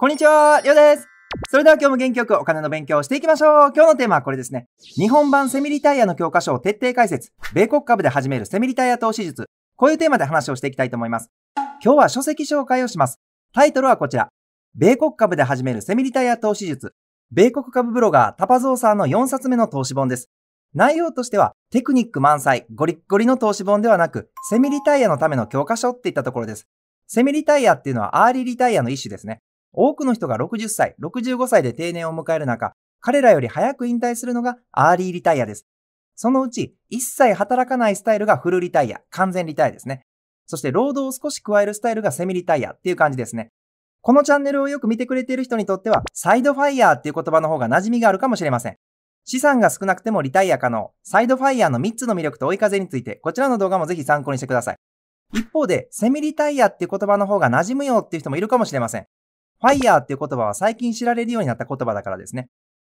こんにちは、りょうです。それでは今日も元気よくお金の勉強をしていきましょう。今日のテーマはこれですね。日本版セミリタイヤの教科書を徹底解説。米国株で始めるセミリタイヤ投資術。こういうテーマで話をしていきたいと思います。今日は書籍紹介をします。タイトルはこちら。米国株で始めるセミリタイヤ投資術。米国株ブロガータパゾーさんの4冊目の投資本です。内容としては、テクニック満載、ゴリッゴリの投資本ではなく、セミリタイヤのための教科書っていったところです。セミリタイヤっていうのはアーリーリタイヤの一種ですね。多くの人が60歳、65歳で定年を迎える中、彼らより早く引退するのがアーリーリタイアです。そのうち、一切働かないスタイルがフルリタイア、完全リタイアですね。そして労働を少し加えるスタイルがセミリタイアっていう感じですね。このチャンネルをよく見てくれている人にとっては、サイドファイヤーっていう言葉の方が馴染みがあるかもしれません。資産が少なくてもリタイア可能、サイドファイヤーの3つの魅力と追い風について、こちらの動画もぜひ参考にしてください。一方で、セミリタイアっていう言葉の方が馴染むよっていう人もいるかもしれません。ファイヤーっていう言葉は最近知られるようになった言葉だからですね。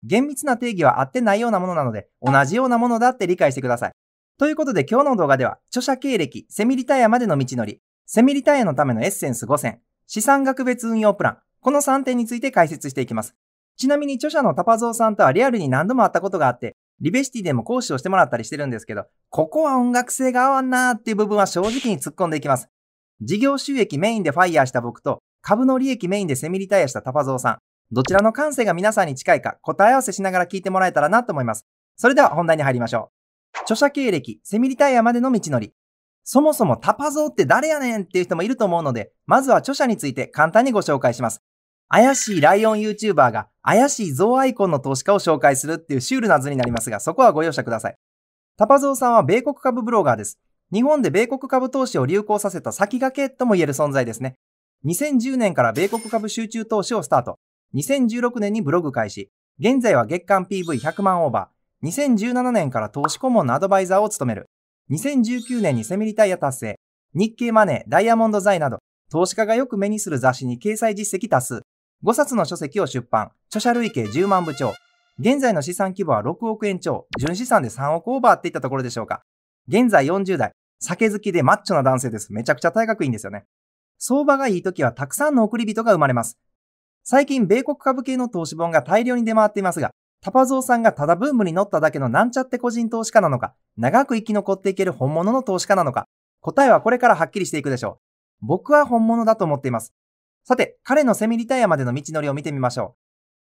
厳密な定義は合ってないようなものなので、同じようなものだって理解してください。ということで今日の動画では、著者経歴、セミリタイアまでの道のり、セミリタイアのためのエッセンス5選、資産額別運用プラン、この3点について解説していきます。ちなみに著者のタパゾウさんとはリアルに何度も会ったことがあって、リベシティでも講師をしてもらったりしてるんですけど、ここは音楽性が合わんなーっていう部分は正直に突っ込んでいきます。事業収益メインでファイヤーした僕と、株の利益メインでセミリタイアしたタパゾウさん、どちらの感性が皆さんに近いか答え合わせしながら聞いてもらえたらなと思います。それでは本題に入りましょう。著者経歴、セミリタイアまでの道のり。そもそもタパゾウって誰やねんっていう人もいると思うので、まずは著者について簡単にご紹介します。怪しいライオン YouTuber が怪しいゾウアイコンの投資家を紹介するっていうシュールな図になりますが、そこはご容赦ください。タパゾウさんは米国株ブロガーです。日本で米国株投資を流行させた先駆けとも言える存在ですね。2010年から米国株集中投資をスタート。2016年にブログ開始。現在は月間 PV100 万オーバー。2017年から投資顧問のアドバイザーを務める。2019年にセミリタイア達成。日経マネー、ダイヤモンド財など、投資家がよく目にする雑誌に掲載実績多数。5冊の書籍を出版。著者累計10万部超。現在の資産規模は6億円超。純資産で3億オーバーっていったところでしょうか。現在40代。酒好きでマッチョな男性です。めちゃくちゃ体格いいんですよね。相場がいい時はたくさんの送り人が生まれます。最近、米国株系の投資本が大量に出回っていますが、タパゾーさんがただブームに乗っただけのなんちゃって個人投資家なのか、長く生き残っていける本物の投資家なのか、答えはこれからはっきりしていくでしょう。僕は本物だと思っています。さて、彼のセミリタイアまでの道のりを見てみましょ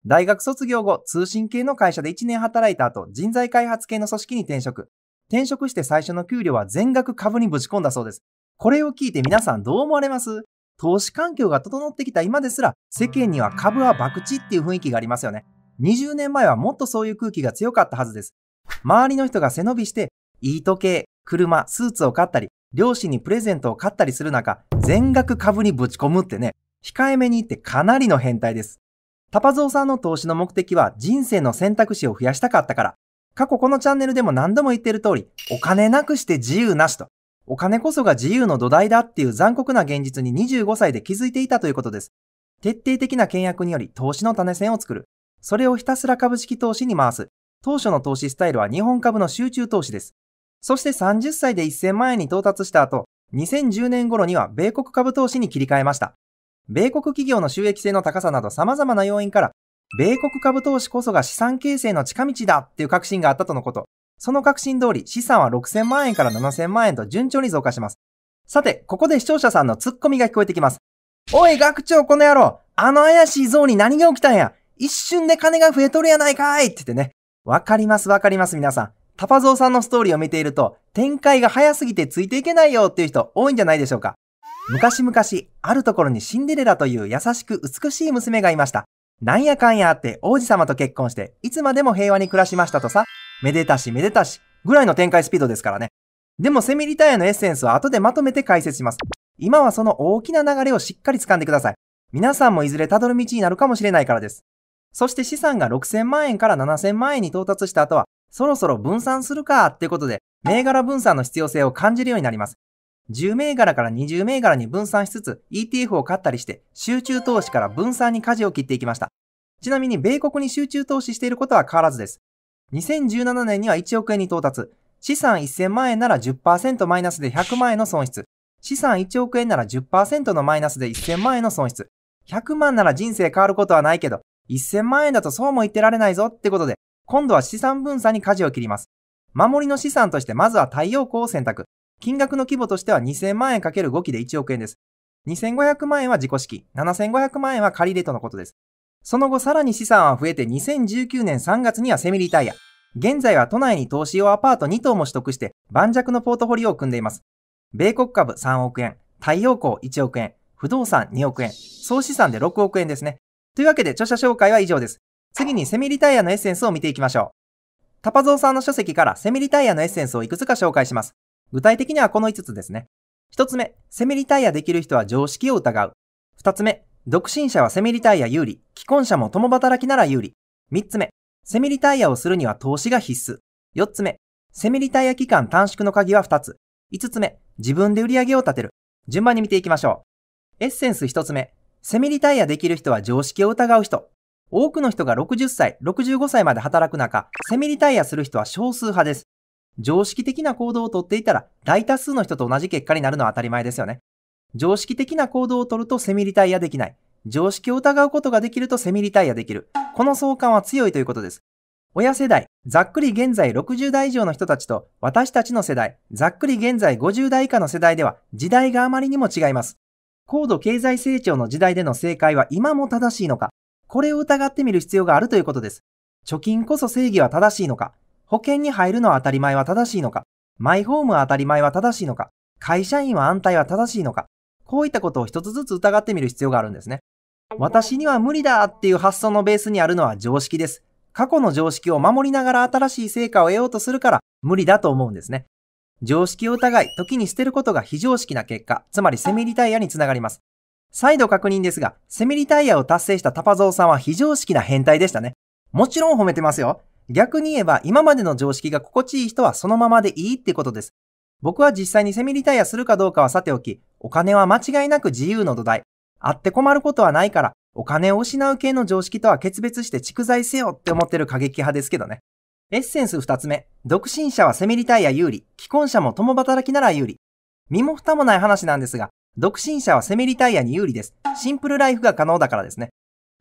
う。大学卒業後、通信系の会社で1年働いた後、人材開発系の組織に転職。転職して最初の給料は全額株にぶち込んだそうです。これを聞いて皆さんどう思われます投資環境が整ってきた今ですら世間には株は博打っていう雰囲気がありますよね。20年前はもっとそういう空気が強かったはずです。周りの人が背伸びして、いい時計、車、スーツを買ったり、両親にプレゼントを買ったりする中、全額株にぶち込むってね、控えめに言ってかなりの変態です。タパゾウさんの投資の目的は人生の選択肢を増やしたかったから、過去このチャンネルでも何度も言ってる通り、お金なくして自由なしと、お金こそが自由の土台だっていう残酷な現実に25歳で気づいていたということです。徹底的な倹約により投資の種銭を作る。それをひたすら株式投資に回す。当初の投資スタイルは日本株の集中投資です。そして30歳で1000万円に到達した後、2010年頃には米国株投資に切り替えました。米国企業の収益性の高さなど様々な要因から、米国株投資こそが資産形成の近道だっていう確信があったとのこと。その確信通り資産は6000万円から7000万円と順調に増加します。さて、ここで視聴者さんのツッコミが聞こえてきます。おい、学長、この野郎あの怪しい像に何が起きたんや一瞬で金が増えとるやないかいって言ってね。わかりますわかります皆さん。タパゾウさんのストーリーを見ていると、展開が早すぎてついていけないよっていう人多いんじゃないでしょうか。昔々、あるところにシンデレラという優しく美しい娘がいました。なんやかんやあって王子様と結婚して、いつまでも平和に暮らしましたとさ。めでたしめでたしぐらいの展開スピードですからね。でもセミリタイアのエッセンスは後でまとめて解説します。今はその大きな流れをしっかり掴んでください。皆さんもいずれ辿る道になるかもしれないからです。そして資産が6000万円から7000万円に到達した後は、そろそろ分散するかってことで、銘柄分散の必要性を感じるようになります。10銘柄から20銘柄に分散しつつ ETF を買ったりして集中投資から分散に舵を切っていきました。ちなみに米国に集中投資していることは変わらずです。2017年には1億円に到達。資産1000万円なら10%マイナスで100万円の損失。資産1億円なら10%のマイナスで1000万円の損失。100万なら人生変わることはないけど、1000万円だとそうも言ってられないぞってことで、今度は資産分散に舵を切ります。守りの資産としてまずは太陽光を選択。金額の規模としては2000万円 ×5 期で1億円です。2500万円は自己資金、7500万円は借り入れとのことです。その後さらに資産は増えて2019年3月にはセミリタイア。現在は都内に投資用アパート2棟も取得して盤石のポートフォリオを組んでいます。米国株3億円、太陽光1億円、不動産2億円、総資産で6億円ですね。というわけで著者紹介は以上です。次にセミリタイアのエッセンスを見ていきましょう。タパゾーさんの書籍からセミリタイアのエッセンスをいくつか紹介します。具体的にはこの5つですね。1つ目、セミリタイアできる人は常識を疑う。2つ目、独身者はセミリタイヤ有利。既婚者も共働きなら有利。3つ目、セミリタイヤをするには投資が必須。4つ目、セミリタイヤ期間短縮の鍵は2つ。5つ目、自分で売り上げを立てる。順番に見ていきましょう。エッセンス1つ目、セミリタイヤできる人は常識を疑う人。多くの人が60歳、65歳まで働く中、セミリタイヤする人は少数派です。常識的な行動をとっていたら、大多数の人と同じ結果になるのは当たり前ですよね。常識的な行動をとるとセミリタイヤできない。常識を疑うことができるとセミリタイヤできる。この相関は強いということです。親世代、ざっくり現在60代以上の人たちと私たちの世代、ざっくり現在50代以下の世代では時代があまりにも違います。高度経済成長の時代での正解は今も正しいのかこれを疑ってみる必要があるということです。貯金こそ正義は正しいのか保険に入るのは当たり前は正しいのかマイホームは当たり前は正しいのか会社員は安泰は正しいのかこういったことを一つずつ疑ってみる必要があるんですね。私には無理だっていう発想のベースにあるのは常識です。過去の常識を守りながら新しい成果を得ようとするから無理だと思うんですね。常識を疑い、時に捨てることが非常識な結果、つまりセミリタイヤにつながります。再度確認ですが、セミリタイヤを達成したタパゾウさんは非常識な変態でしたね。もちろん褒めてますよ。逆に言えば、今までの常識が心地いい人はそのままでいいってことです。僕は実際にセミリタイアするかどうかはさておき、お金は間違いなく自由の土台。あって困ることはないから、お金を失う系の常識とは決別して蓄財せよって思ってる過激派ですけどね。エッセンス二つ目。独身者はセミリタイア有利。既婚者も共働きなら有利。身も蓋もない話なんですが、独身者はセミリタイアに有利です。シンプルライフが可能だからですね。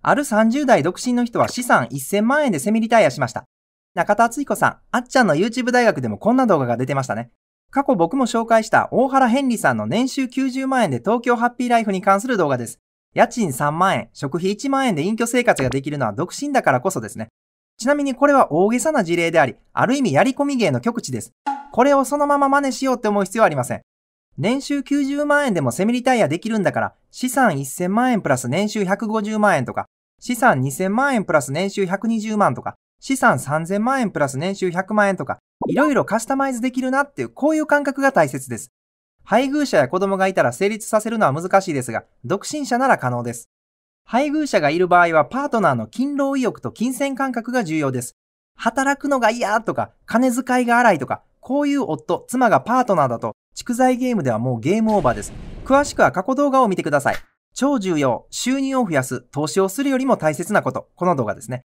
ある30代独身の人は資産1000万円でセミリタイアしました。中田敦彦さん、あっちゃんの YouTube 大学でもこんな動画が出てましたね。過去僕も紹介した大原ヘンリさんの年収90万円で東京ハッピーライフに関する動画です。家賃3万円、食費1万円で隠居生活ができるのは独身だからこそですね。ちなみにこれは大げさな事例であり、ある意味やり込み芸の極致です。これをそのまま真似しようって思う必要はありません。年収90万円でもセミリタイヤできるんだから、資産1000万円プラス年収150万円とか、資産2000万円プラス年収120万とか、資産3000万円プラス年収100万円とか、いろいろカスタマイズできるなっていう、こういう感覚が大切です。配偶者や子供がいたら成立させるのは難しいですが、独身者なら可能です。配偶者がいる場合は、パートナーの勤労意欲と金銭感覚が重要です。働くのが嫌とか、金遣いが荒いとか、こういう夫、妻がパートナーだと、蓄財ゲームではもうゲームオーバーです。詳しくは過去動画を見てください。超重要、収入を増やす、投資をするよりも大切なこと、この動画ですね。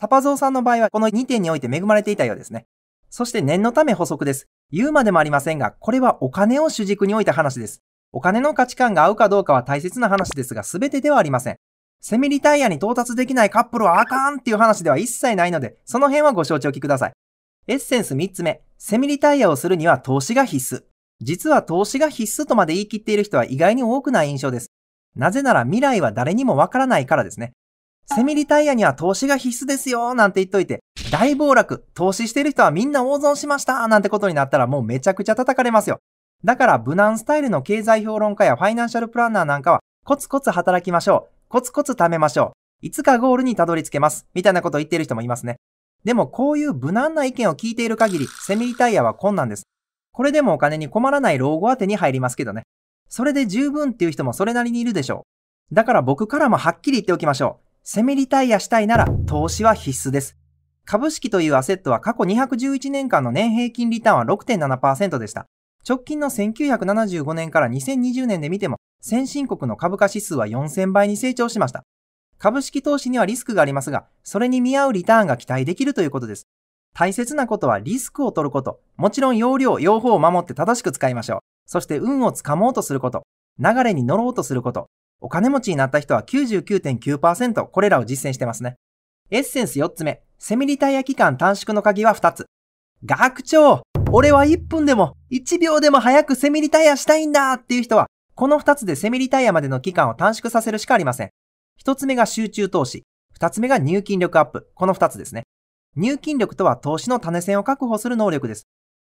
タパゾウさんの場合はこの2点において恵まれていたようですね。そして念のため補足です。言うまでもありませんが、これはお金を主軸に置いた話です。お金の価値観が合うかどうかは大切な話ですが、全てではありません。セミリタイヤに到達できないカップルはあかんっていう話では一切ないので、その辺はご承知おきください。エッセンス3つ目。セミリタイヤをするには投資が必須。実は投資が必須とまで言い切っている人は意外に多くない印象です。なぜなら未来は誰にもわからないからですね。セミリタイヤには投資が必須ですよなんて言っといて、大暴落、投資してる人はみんな大損しましたなんてことになったらもうめちゃくちゃ叩かれますよ。だから無難スタイルの経済評論家やファイナンシャルプランナーなんかは、コツコツ働きましょう。コツコツ貯めましょう。いつかゴールにたどり着けます。みたいなことを言ってる人もいますね。でもこういう無難な意見を聞いている限り、セミリタイヤは困難です。これでもお金に困らない老後は手に入りますけどね。それで十分っていう人もそれなりにいるでしょう。だから僕からもはっきり言っておきましょう。セミリタイアしたいなら投資は必須です。株式というアセットは過去211年間の年平均リターンは6.7%でした。直近の1975年から2020年で見ても、先進国の株価指数は4000倍に成長しました。株式投資にはリスクがありますが、それに見合うリターンが期待できるということです。大切なことはリスクを取ること、もちろん容量、用法を守って正しく使いましょう。そして運をつかもうとすること、流れに乗ろうとすること、お金持ちになった人は99.9%これらを実践してますね。エッセンス4つ目、セミリタイヤ期間短縮の鍵は2つ。学長俺は1分でも1秒でも早くセミリタイヤしたいんだっていう人は、この2つでセミリタイヤまでの期間を短縮させるしかありません。1つ目が集中投資。2つ目が入金力アップ。この2つですね。入金力とは投資の種銭を確保する能力です。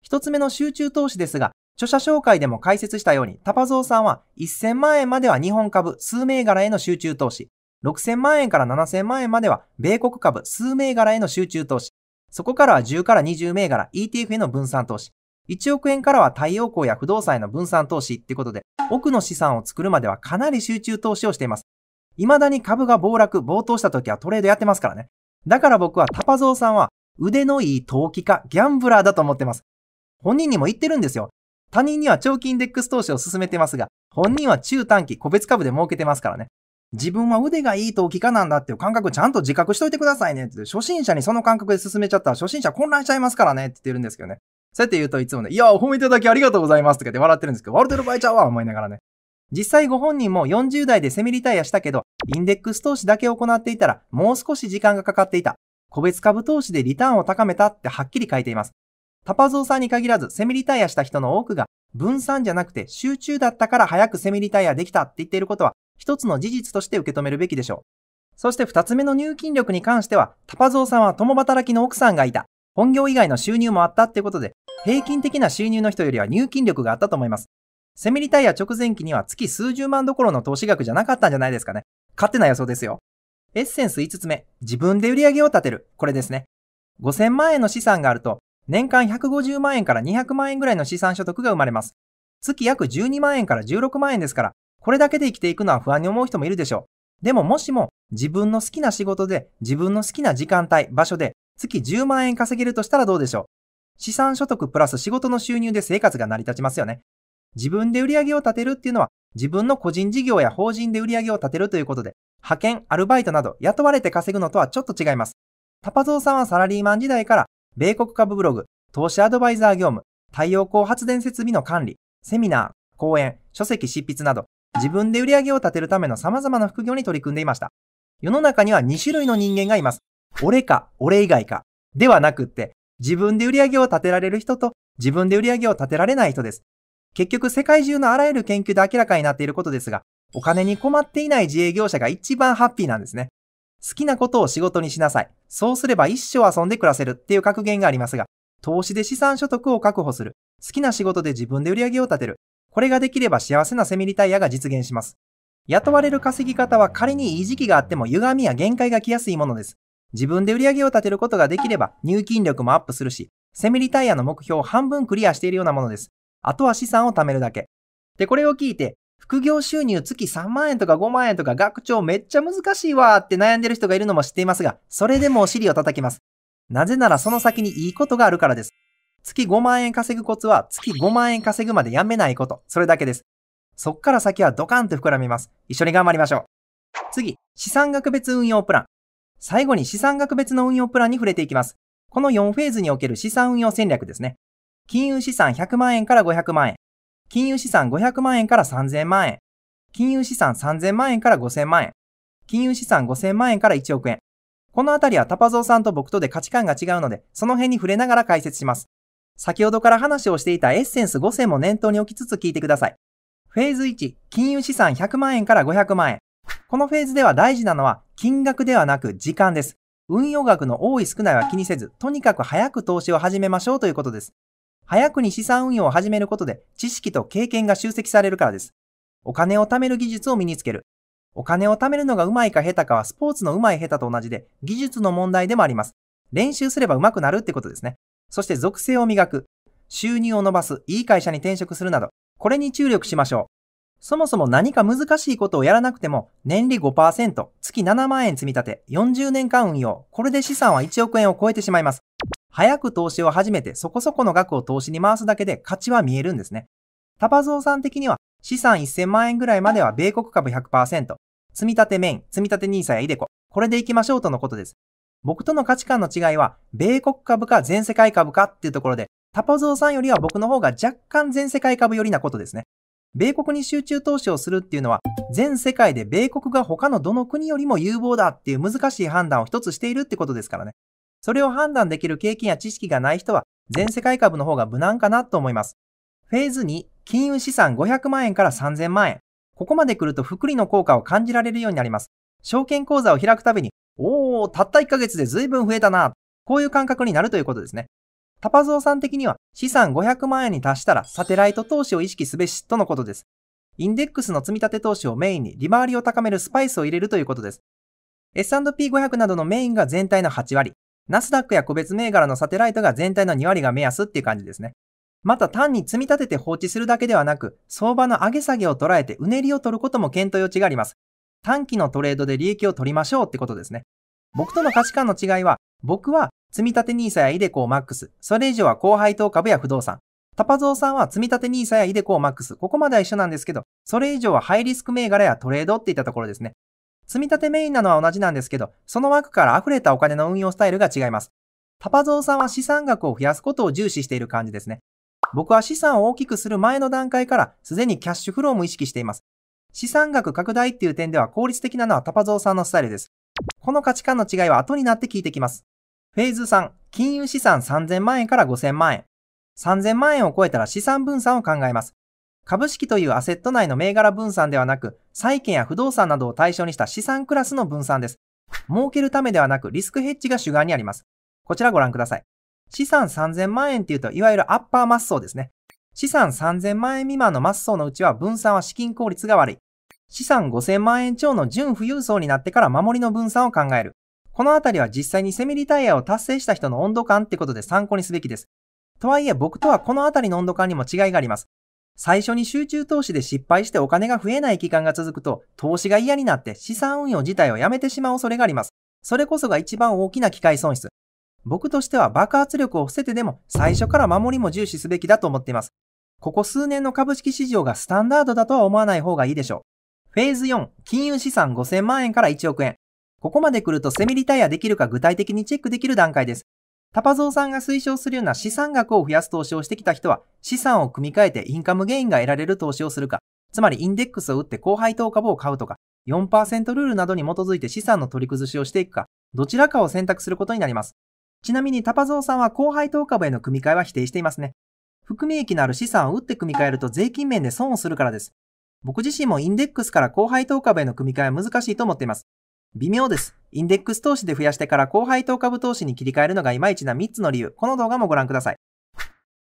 1つ目の集中投資ですが、著者紹介でも解説したように、タパゾーさんは1000万円までは日本株数銘柄への集中投資、6000万円から7000万円までは米国株数銘柄への集中投資、そこからは10から20銘柄 ETF への分散投資、1億円からは太陽光や不動産への分散投資ってことで、奥の資産を作るまではかなり集中投資をしています。未だに株が暴落、暴騰した時はトレードやってますからね。だから僕はタパゾーさんは腕のいい投機家、ギャンブラーだと思ってます。本人にも言ってるんですよ。他人には長期インデックス投資を進めてますが、本人は中短期、個別株で儲けてますからね。自分は腕がいい投機家なんだっていう感覚ちゃんと自覚しといてくださいねって初心者にその感覚で進めちゃったら初心者混乱しちゃいますからねって言ってるんですけどね。そうやって言うといつもね、いや、褒めていただきありがとうございますって言って笑ってるんですけど、笑ってる場合ちゃうわ思いながらね。実際ご本人も40代でセミリタイアしたけど、インデックス投資だけ行っていたらもう少し時間がかかっていた。個別株投資でリターンを高めたってはっきり書いています。タパゾーさんに限らず、セミリタイアした人の多くが、分散じゃなくて集中だったから早くセミリタイアできたって言っていることは、一つの事実として受け止めるべきでしょう。そして二つ目の入金力に関しては、タパゾーさんは共働きの奥さんがいた。本業以外の収入もあったってことで、平均的な収入の人よりは入金力があったと思います。セミリタイア直前期には月数十万どころの投資額じゃなかったんじゃないですかね。勝手な予想ですよ。エッセンス5つ目、自分で売り上げを立てる。これですね。5000万円の資産があると、年間150万円から200万円ぐらいの資産所得が生まれます。月約12万円から16万円ですから、これだけで生きていくのは不安に思う人もいるでしょう。でももしも自分の好きな仕事で自分の好きな時間帯、場所で月10万円稼げるとしたらどうでしょう資産所得プラス仕事の収入で生活が成り立ちますよね。自分で売り上げを立てるっていうのは自分の個人事業や法人で売り上げを立てるということで、派遣、アルバイトなど雇われて稼ぐのとはちょっと違います。タパゾウさんはサラリーマン時代から米国株ブログ、投資アドバイザー業務、太陽光発電設備の管理、セミナー、講演、書籍執筆など、自分で売り上げを立てるための様々な副業に取り組んでいました。世の中には2種類の人間がいます。俺か、俺以外か。ではなくって、自分で売り上げを立てられる人と、自分で売り上げを立てられない人です。結局、世界中のあらゆる研究で明らかになっていることですが、お金に困っていない自営業者が一番ハッピーなんですね。好きなことを仕事にしなさい。そうすれば一生遊んで暮らせるっていう格言がありますが、投資で資産所得を確保する。好きな仕事で自分で売り上げを立てる。これができれば幸せなセミリタイヤが実現します。雇われる稼ぎ方は仮にいい時期があっても歪みや限界が来やすいものです。自分で売り上げを立てることができれば入金力もアップするし、セミリタイヤの目標を半分クリアしているようなものです。あとは資産を貯めるだけ。で、これを聞いて、副業収入月3万円とか5万円とか学長めっちゃ難しいわーって悩んでる人がいるのも知っていますが、それでもお尻を叩きます。なぜならその先にいいことがあるからです。月5万円稼ぐコツは月5万円稼ぐまでやめないこと。それだけです。そっから先はドカンと膨らみます。一緒に頑張りましょう。次、資産額別運用プラン。最後に資産額別の運用プランに触れていきます。この4フェーズにおける資産運用戦略ですね。金融資産100万円から500万円、金融資産500万円から3000万円、金融資産3000万円から5000万円、金融資産5000万円から1億円。このあたりはタパゾーさんと僕とで価値観が違うので、その辺に触れながら解説します。先ほどから話をしていたエッセンス5 0も念頭に置きつつ聞いてください。フェーズ1、金融資産100万円から500万円。このフェーズでは大事なのは金額ではなく時間です。運用額の多い少ないは気にせず、とにかく早く投資を始めましょうということです。早くに資産運用を始めることで知識と経験が集積されるからです。お金を貯める技術を身につける。お金を貯めるのが上手いか下手かはスポーツの上手い下手と同じで技術の問題でもあります。練習すれば上手くなるってことですね。そして属性を磨く。収入を伸ばす。いい会社に転職するなど、これに注力しましょう。そもそも何か難しいことをやらなくても、年利5%、月7万円積み立て、40年間運用、これで資産は1億円を超えてしまいます。早く投資を始めてそこそこの額を投資に回すだけで価値は見えるんですね。タパゾーさん的には資産1000万円ぐらいまでは米国株100%、積み立てメイン、積み立て NISA やイデコ、これでいきましょうとのことです。僕との価値観の違いは、米国株か全世界株かっていうところで、タパゾーさんよりは僕の方が若干全世界株よりなことですね。米国に集中投資をするっていうのは、全世界で米国が他のどの国よりも有望だっていう難しい判断を一つしているってことですからね。それを判断できる経験や知識がない人は、全世界株の方が無難かなと思います。フェーズ2、金融資産500万円から3000万円。ここまで来ると福利の効果を感じられるようになります。証券口座を開くたびに、おー、たった1ヶ月で随分増えたな、こういう感覚になるということですね。タパゾーさん的には資産500万円に達したらサテライト投資を意識すべしとのことです。インデックスの積み立て投資をメインに利回りを高めるスパイスを入れるということです。S&P500 などのメインが全体の8割、ナスダックや個別銘柄のサテライトが全体の2割が目安っていう感じですね。また単に積み立てて放置するだけではなく、相場の上げ下げを捉えてうねりを取ることも検討余地があります。短期のトレードで利益を取りましょうってことですね。僕との価値観の違いは、僕は積み立て NISA やイデコを MAX、それ以上は高配当株や不動産。タパゾウさんは積み立て NISA やイデコを MAX、ここまでは一緒なんですけど、それ以上はハイリスク銘柄やトレードっていったところですね。積立メインなのは同じなんですけど、その枠から溢れたお金の運用スタイルが違います。パパゾウさんは資産額を増やすことを重視している感じですね。僕は資産を大きくする前の段階からすでにキャッシュフローも意識しています。資産額拡大っていう点では効率的なのはタパゾウさんのスタイルです。この価値観の違いは後になって聞いてきます。フェーズ3、金融資産3000万円から5000万円。3000万円を超えたら資産分散を考えます。株式というアセット内の銘柄分散ではなく、債券や不動産などを対象にした資産クラスの分散です。儲けるためではなく、リスクヘッジが主眼にあります。こちらご覧ください。資産3000万円っていうと、いわゆるアッパーマッソーですね。資産3000万円未満のマッソーのうちは分散は資金効率が悪い。資産5000万円超の純富裕層になってから守りの分散を考える。このあたりは実際にセミリタイヤを達成した人の温度感ってことで参考にすべきです。とはいえ僕とはこのあたりの温度感にも違いがあります。最初に集中投資で失敗してお金が増えない期間が続くと、投資が嫌になって資産運用自体をやめてしまう恐れがあります。それこそが一番大きな機械損失。僕としては爆発力を伏せてでも最初から守りも重視すべきだと思っています。ここ数年の株式市場がスタンダードだとは思わない方がいいでしょう。フェーズ4、金融資産5000万円から1億円。ここまで来るとセミリタイアできるか具体的にチェックできる段階です。タパゾーさんが推奨するような資産額を増やす投資をしてきた人は、資産を組み替えてインカムゲインが得られる投資をするか、つまりインデックスを打って後配当株を買うとか、4%ルールなどに基づいて資産の取り崩しをしていくか、どちらかを選択することになります。ちなみにタパゾーさんは後配当株への組み替えは否定していますね。含み益のある資産を打って組み替えると税金面で損をするからです。僕自身もインデックスから後配当株への組み替えは難しいと思っています。微妙です。インデックス投資で増やしてから後配当株投資に切り替えるのがいまいちな3つの理由。この動画もご覧ください。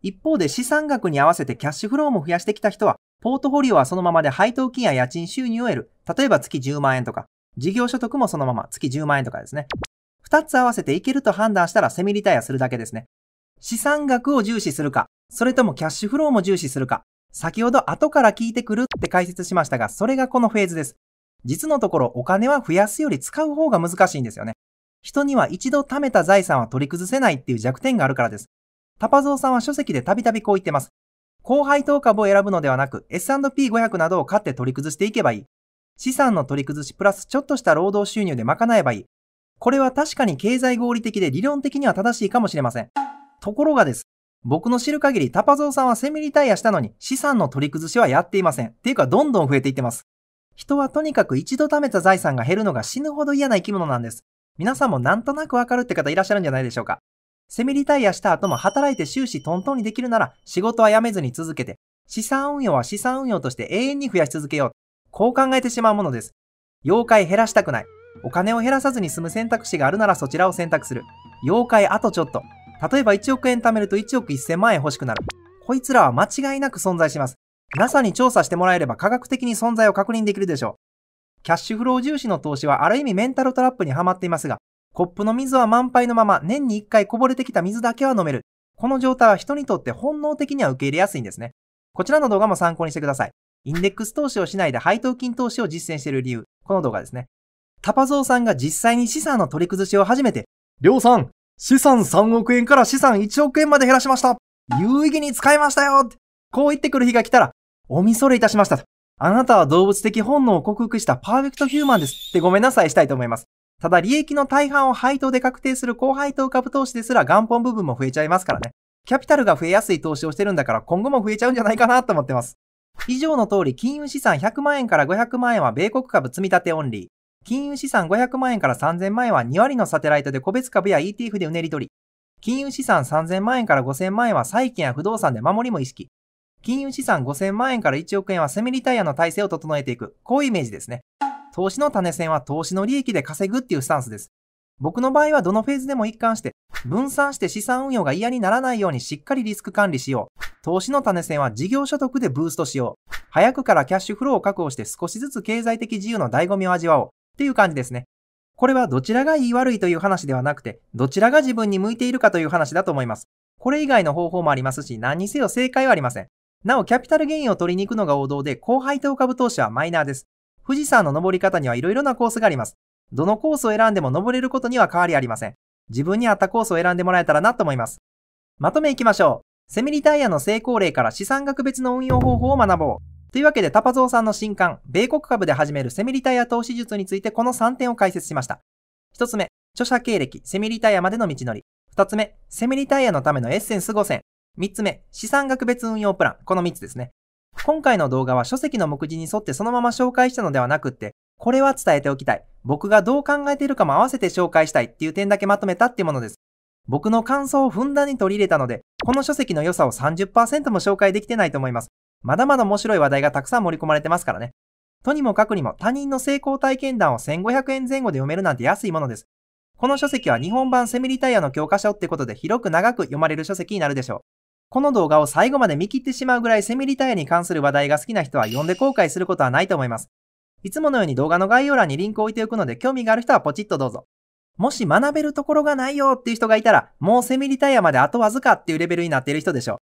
一方で資産額に合わせてキャッシュフローも増やしてきた人は、ポートフォリオはそのままで配当金や家賃収入を得る。例えば月10万円とか、事業所得もそのまま月10万円とかですね。2つ合わせていけると判断したらセミリタイアするだけですね。資産額を重視するか、それともキャッシュフローも重視するか、先ほど後から聞いてくるって解説しましたが、それがこのフェーズです。実のところお金は増やすより使う方が難しいんですよね。人には一度貯めた財産は取り崩せないっていう弱点があるからです。タパゾウさんは書籍でたびたびこう言ってます。後輩等株を選ぶのではなく S&P500 などを買って取り崩していけばいい。資産の取り崩しプラスちょっとした労働収入で賄えばいい。これは確かに経済合理的で理論的には正しいかもしれません。ところがです。僕の知る限りタパゾウさんはセミリタイヤしたのに資産の取り崩しはやっていません。っていうかどんどん増えていってます。人はとにかく一度貯めた財産が減るのが死ぬほど嫌な生き物なんです。皆さんもなんとなくわかるって方いらっしゃるんじゃないでしょうか。セミリタイアした後も働いて終始トントンにできるなら仕事は辞めずに続けて、資産運用は資産運用として永遠に増やし続けよう。こう考えてしまうものです。妖怪減らしたくない。お金を減らさずに済む選択肢があるならそちらを選択する。妖怪あとちょっと。例えば1億円貯めると1億1000万円欲しくなる。こいつらは間違いなく存在します。NASA に調査してもらえれば科学的に存在を確認できるでしょう。キャッシュフロー重視の投資はある意味メンタルトラップにはまっていますが、コップの水は満杯のまま年に1回こぼれてきた水だけは飲める。この状態は人にとって本能的には受け入れやすいんですね。こちらの動画も参考にしてください。インデックス投資をしないで配当金投資を実践している理由。この動画ですね。タパゾウさんが実際に資産の取り崩しを始めて、りょうさん、資産3億円から資産1億円まで減らしました有意義に使いましたよこう言ってくる日が来たら、お見それいたしましたあなたは動物的本能を克服したパーフェクトヒューマンですってごめんなさいしたいと思います。ただ、利益の大半を配当で確定する高配当株投資ですら元本部分も増えちゃいますからね。キャピタルが増えやすい投資をしてるんだから今後も増えちゃうんじゃないかなと思ってます。以上の通り、金融資産100万円から500万円は米国株積み立てオンリー。金融資産500万円から3000万円は2割のサテライトで個別株や ETF でうねり取り。金融資産3000万円から5000万円は債券や不動産で守りも意識。金融資産5000万円から1億円はセミリタイアの体制を整えていく。こういうイメージですね。投資の種銭は投資の利益で稼ぐっていうスタンスです。僕の場合はどのフェーズでも一貫して、分散して資産運用が嫌にならないようにしっかりリスク管理しよう。投資の種銭は事業所得でブーストしよう。早くからキャッシュフローを確保して少しずつ経済的自由の醍醐味を味わおう。っていう感じですね。これはどちらが良い悪いという話ではなくて、どちらが自分に向いているかという話だと思います。これ以外の方法もありますし、何にせよ正解はありません。なお、キャピタルゲインを取りに行くのが王道で、後輩と株投資はマイナーです。富士山の登り方には色々なコースがあります。どのコースを選んでも登れることには変わりありません。自分に合ったコースを選んでもらえたらなと思います。まとめいきましょう。セミリタイヤの成功例から資産額別の運用方法を学ぼう。というわけで、タパゾーさんの新刊、米国株で始めるセミリタイヤ投資術についてこの3点を解説しました。1つ目、著者経歴、セミリタイヤまでの道のり。2つ目、セミリタイヤのためのエッセンス5選。3つ目、資産額別運用プラン。この3つですね。今回の動画は書籍の目次に沿ってそのまま紹介したのではなくって、これは伝えておきたい。僕がどう考えているかも合わせて紹介したいっていう点だけまとめたっていうものです。僕の感想をふんだんに取り入れたので、この書籍の良さを30%も紹介できてないと思います。まだまだ面白い話題がたくさん盛り込まれてますからね。とにもかくにも他人の成功体験談を1500円前後で読めるなんて安いものです。この書籍は日本版セミリタイヤの教科書ってことで広く長く読まれる書籍になるでしょう。この動画を最後まで見切ってしまうぐらいセミリタイアに関する話題が好きな人は読んで後悔することはないと思います。いつものように動画の概要欄にリンクを置いておくので興味がある人はポチッとどうぞ。もし学べるところがないよっていう人がいたら、もうセミリタイアまであとわずかっていうレベルになっている人でしょう。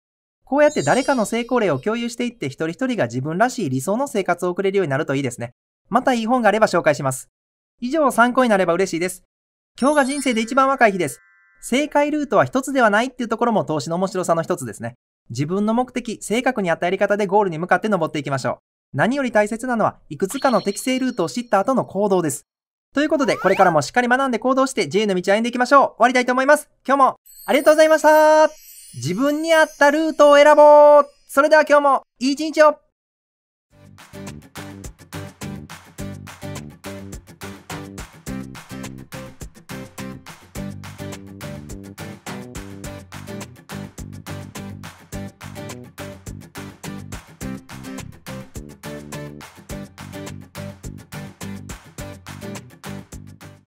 こうやって誰かの成功例を共有していって一人一人が自分らしい理想の生活を送れるようになるといいですね。またいい本があれば紹介します。以上参考になれば嬉しいです。今日が人生で一番若い日です。正解ルートは一つではないっていうところも投資の面白さの一つですね。自分の目的、正確にあったやり方でゴールに向かって登っていきましょう。何より大切なのは、いくつかの適正ルートを知った後の行動です。ということで、これからもしっかり学んで行動して自由の道を歩んでいきましょう。終わりたいと思います。今日もありがとうございました自分に合ったルートを選ぼうそれでは今日もいい一日を